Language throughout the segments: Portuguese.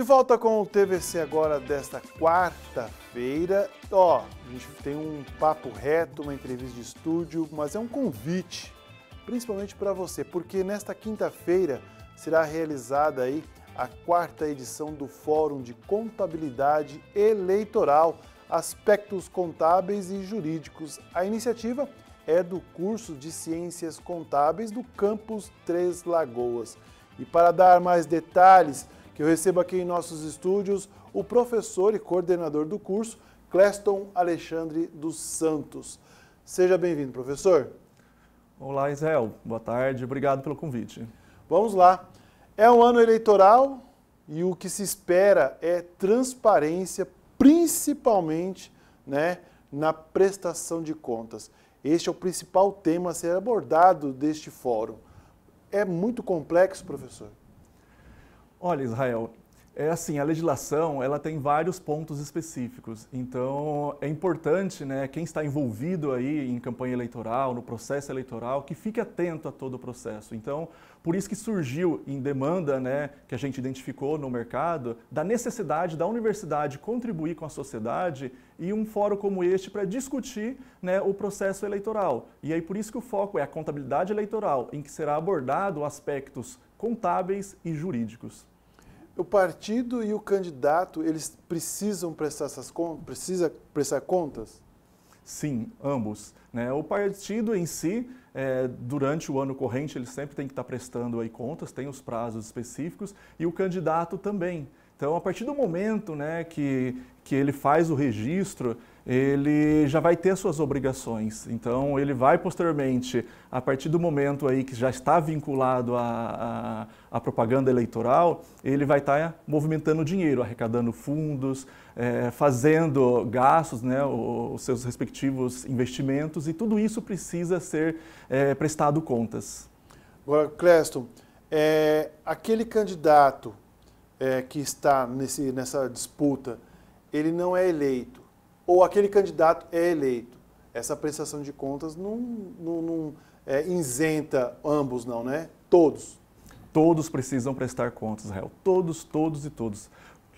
De volta com o TVC agora desta quarta-feira. Ó, a gente tem um papo reto, uma entrevista de estúdio, mas é um convite, principalmente para você, porque nesta quinta-feira será realizada aí a quarta edição do Fórum de Contabilidade Eleitoral, Aspectos Contábeis e Jurídicos. A iniciativa é do curso de Ciências Contábeis do campus Três Lagoas. E para dar mais detalhes, que eu recebo aqui em nossos estúdios o professor e coordenador do curso, Cleston Alexandre dos Santos. Seja bem-vindo, professor. Olá, Israel. Boa tarde. Obrigado pelo convite. Vamos lá. É um ano eleitoral e o que se espera é transparência, principalmente né, na prestação de contas. Este é o principal tema a ser abordado deste fórum. É muito complexo, professor? Olha, Israel, é assim, a legislação ela tem vários pontos específicos. Então é importante, né, quem está envolvido aí em campanha eleitoral, no processo eleitoral, que fique atento a todo o processo. Então por isso que surgiu em demanda, né, que a gente identificou no mercado, da necessidade da universidade contribuir com a sociedade e um fórum como este para discutir né, o processo eleitoral. E aí por isso que o foco é a contabilidade eleitoral, em que será abordado aspectos contábeis e jurídicos. O partido e o candidato, eles precisam prestar essas contas? Precisa prestar contas? Sim, ambos. Né? O partido em si, é, durante o ano corrente, ele sempre tem que estar prestando aí contas, tem os prazos específicos, e o candidato também. Então, a partir do momento né, que, que ele faz o registro, ele já vai ter suas obrigações. Então, ele vai posteriormente, a partir do momento aí que já está vinculado à, à, à propaganda eleitoral, ele vai estar tá movimentando dinheiro, arrecadando fundos, é, fazendo gastos, né, os seus respectivos investimentos, e tudo isso precisa ser é, prestado contas. Agora, Cléston, é, aquele candidato é, que está nesse, nessa disputa, ele não é eleito ou aquele candidato é eleito. Essa prestação de contas não, não, não é, isenta ambos, não, né? Todos. Todos precisam prestar contas, Israel. Todos, todos e todos.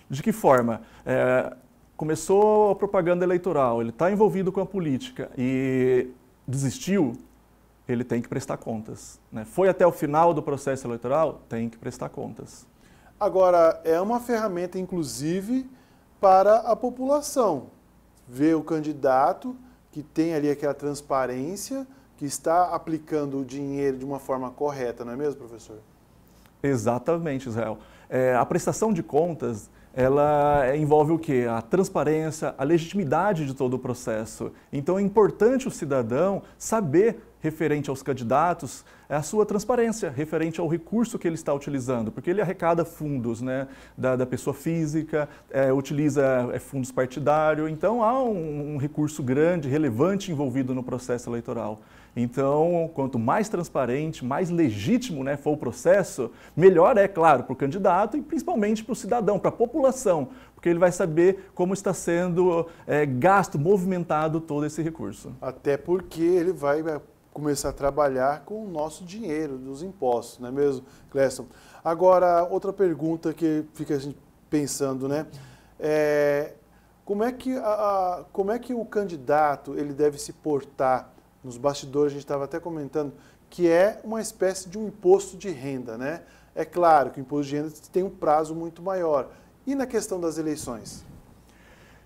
De que forma? É, começou a propaganda eleitoral, ele está envolvido com a política e desistiu, ele tem que prestar contas. Né? Foi até o final do processo eleitoral, tem que prestar contas. Agora, é uma ferramenta, inclusive, para a população ver o candidato que tem ali aquela transparência, que está aplicando o dinheiro de uma forma correta, não é mesmo, professor? Exatamente, Israel. É, a prestação de contas, ela é, envolve o quê? A transparência, a legitimidade de todo o processo. Então é importante o cidadão saber referente aos candidatos é a sua transparência referente ao recurso que ele está utilizando, porque ele arrecada fundos né, da, da pessoa física, é, utiliza é, fundos partidários, então há um, um recurso grande, relevante envolvido no processo eleitoral. Então, quanto mais transparente, mais legítimo né, for o processo, melhor é, claro, para o candidato e principalmente para o cidadão, para a população, porque ele vai saber como está sendo é, gasto, movimentado todo esse recurso. Até porque ele vai começar a trabalhar com o nosso dinheiro, dos impostos, não é mesmo, Gleison? Agora, outra pergunta que fica a gente pensando, né? É, como, é que a, a, como é que o candidato ele deve se portar? Nos bastidores a gente estava até comentando que é uma espécie de um imposto de renda, né? É claro que o imposto de renda tem um prazo muito maior. E na questão das eleições?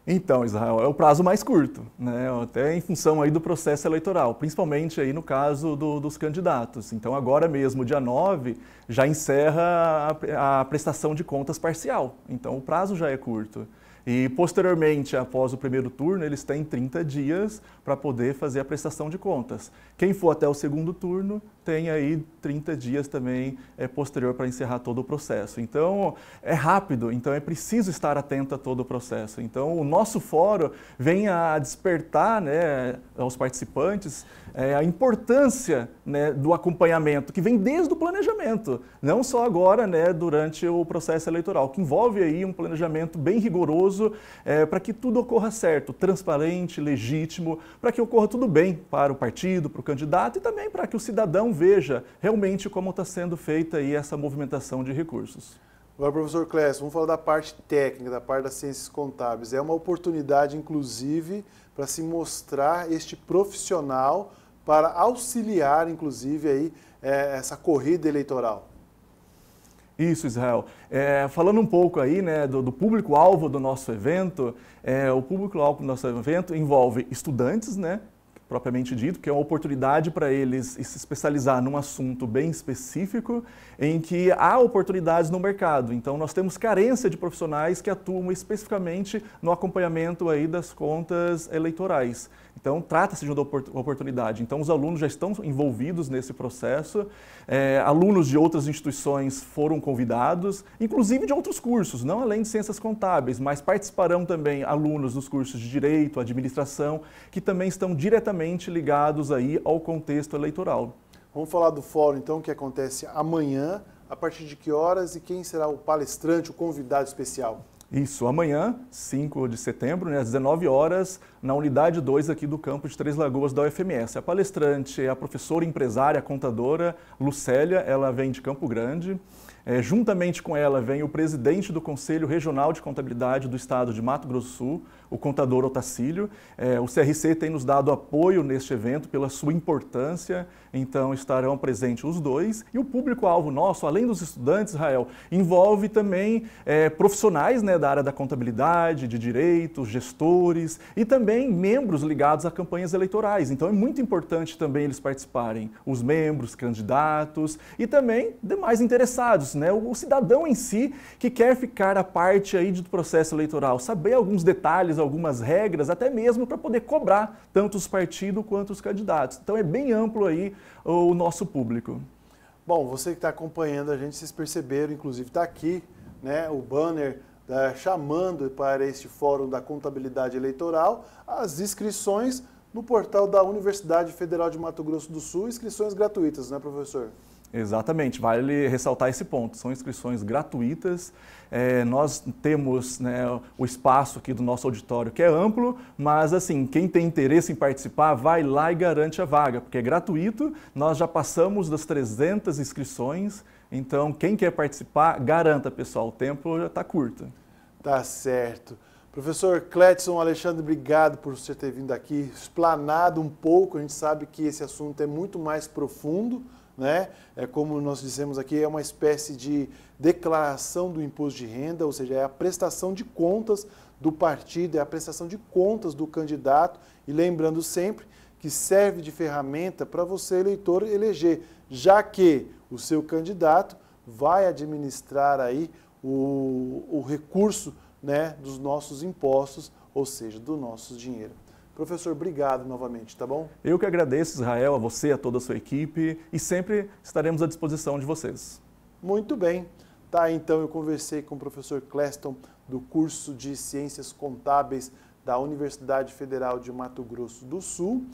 Então, Israel, é o prazo mais curto, né? até em função aí do processo eleitoral, principalmente aí no caso do, dos candidatos. Então, agora mesmo, dia 9, já encerra a, a prestação de contas parcial. Então, o prazo já é curto. E posteriormente, após o primeiro turno, eles têm 30 dias para poder fazer a prestação de contas. Quem for até o segundo turno tem aí 30 dias também é, posterior para encerrar todo o processo. Então é rápido, então é preciso estar atento a todo o processo. Então o nosso fórum vem a despertar né, aos participantes é, a importância né, do acompanhamento que vem desde o planejamento, não só agora né, durante o processo eleitoral, que envolve aí um planejamento bem rigoroso é, para que tudo ocorra certo, transparente, legítimo, para que ocorra tudo bem para o partido, para o candidato e também para que o cidadão veja realmente como está sendo feita aí essa movimentação de recursos. Agora, professor Clécio, vamos falar da parte técnica, da parte das ciências contábeis. É uma oportunidade, inclusive, para se mostrar este profissional para auxiliar, inclusive, aí, é, essa corrida eleitoral. Isso, Israel. É, falando um pouco aí né, do, do público-alvo do nosso evento, é, o público-alvo do nosso evento envolve estudantes, né, propriamente dito, que é uma oportunidade para eles se especializar num assunto bem específico, em que há oportunidades no mercado. Então, nós temos carência de profissionais que atuam especificamente no acompanhamento aí das contas eleitorais. Então, trata-se de uma oportunidade. Então, os alunos já estão envolvidos nesse processo. É, alunos de outras instituições foram convidados, inclusive de outros cursos, não além de ciências contábeis, mas participarão também alunos dos cursos de direito, administração, que também estão diretamente diretamente ligados aí ao contexto eleitoral. Vamos falar do fórum então que acontece amanhã, a partir de que horas e quem será o palestrante, o convidado especial? Isso, amanhã, 5 de setembro, né, às 19 horas, na unidade 2 aqui do campo de Três Lagoas da UFMS. A palestrante é a professora empresária, a contadora Lucélia, ela vem de Campo Grande. É, juntamente com ela vem o presidente do Conselho Regional de Contabilidade do Estado de Mato Grosso do Sul, o contador Otacílio. É, o CRC tem nos dado apoio neste evento pela sua importância, então estarão presentes os dois. E o público-alvo nosso, além dos estudantes, Israel, envolve também é, profissionais né, da área da contabilidade, de direitos gestores e também membros ligados a campanhas eleitorais. Então é muito importante também eles participarem, os membros, candidatos e também demais interessados né? O, cidadão em si que quer ficar a parte aí do processo eleitoral, saber alguns detalhes, algumas regras, até mesmo para poder cobrar tanto os partidos quanto os candidatos. Então é bem amplo aí o nosso público. Bom, você que está acompanhando a gente, vocês perceberam, inclusive está aqui, né, o banner eh, chamando para este Fórum da Contabilidade Eleitoral as inscrições no portal da Universidade Federal de Mato Grosso do Sul, inscrições gratuitas, né, professor? Exatamente, vale ressaltar esse ponto. São inscrições gratuitas. É, nós temos né, o espaço aqui do nosso auditório que é amplo, mas assim, quem tem interesse em participar, vai lá e garante a vaga, porque é gratuito. Nós já passamos das 300 inscrições, então quem quer participar, garanta, pessoal. O tempo já está curto. Tá certo. Professor Cletson Alexandre, obrigado por você ter vindo aqui, explanado um pouco. A gente sabe que esse assunto é muito mais profundo né? É como nós dissemos aqui, é uma espécie de declaração do imposto de renda, ou seja, é a prestação de contas do partido, é a prestação de contas do candidato. E lembrando sempre que serve de ferramenta para você, eleitor, eleger, já que o seu candidato vai administrar aí o, o recurso né, dos nossos impostos, ou seja, do nosso dinheiro. Professor, obrigado novamente, tá bom? Eu que agradeço, Israel, a você, a toda a sua equipe e sempre estaremos à disposição de vocês. Muito bem. Tá, então eu conversei com o professor Cleston do curso de Ciências Contábeis da Universidade Federal de Mato Grosso do Sul.